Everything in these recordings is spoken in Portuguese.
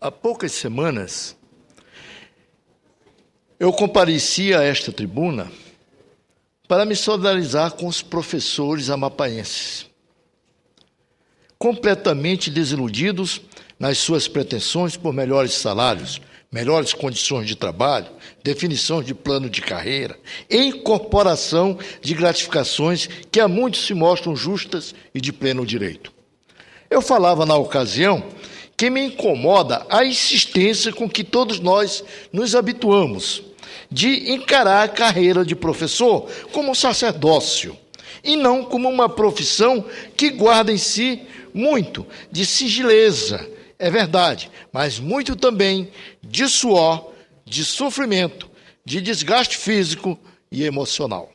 há poucas semanas, eu compareci a esta tribuna para me solidarizar com os professores amapaenses, completamente desiludidos nas suas pretensões por melhores salários, melhores condições de trabalho, definição de plano de carreira, incorporação de gratificações que a muitos se mostram justas e de pleno direito. Eu falava na ocasião que me incomoda a insistência com que todos nós nos habituamos de encarar a carreira de professor como um sacerdócio e não como uma profissão que guarda em si muito de sigileza, é verdade, mas muito também de suor, de sofrimento, de desgaste físico e emocional.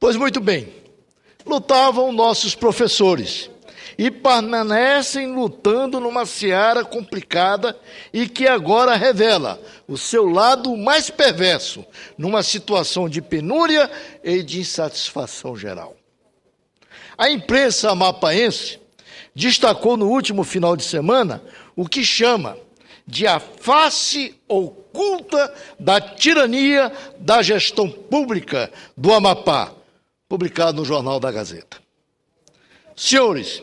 Pois muito bem, lutavam nossos professores e permanecem lutando numa seara complicada e que agora revela o seu lado mais perverso, numa situação de penúria e de insatisfação geral. A imprensa amapaense destacou no último final de semana o que chama de a face oculta da tirania da gestão pública do Amapá, publicado no Jornal da Gazeta. Senhores,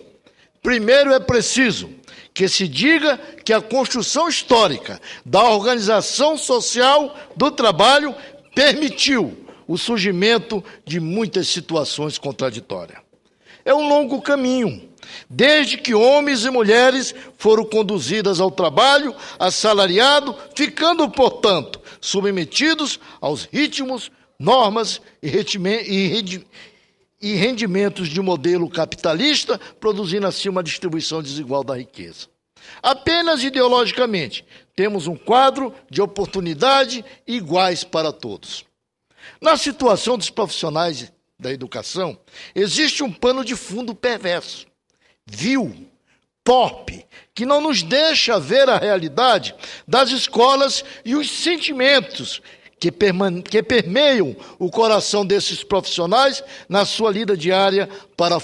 Primeiro é preciso que se diga que a construção histórica da organização social do trabalho permitiu o surgimento de muitas situações contraditórias. É um longo caminho, desde que homens e mulheres foram conduzidas ao trabalho assalariado, ficando, portanto, submetidos aos ritmos, normas e, e rendimentos de modelo capitalista, produzindo assim uma distribuição desigual da riqueza. Apenas ideologicamente, temos um quadro de oportunidade iguais para todos. Na situação dos profissionais da educação, existe um pano de fundo perverso, vil, torpe, que não nos deixa ver a realidade das escolas e os sentimentos que, que permeiam o coração desses profissionais na sua lida diária para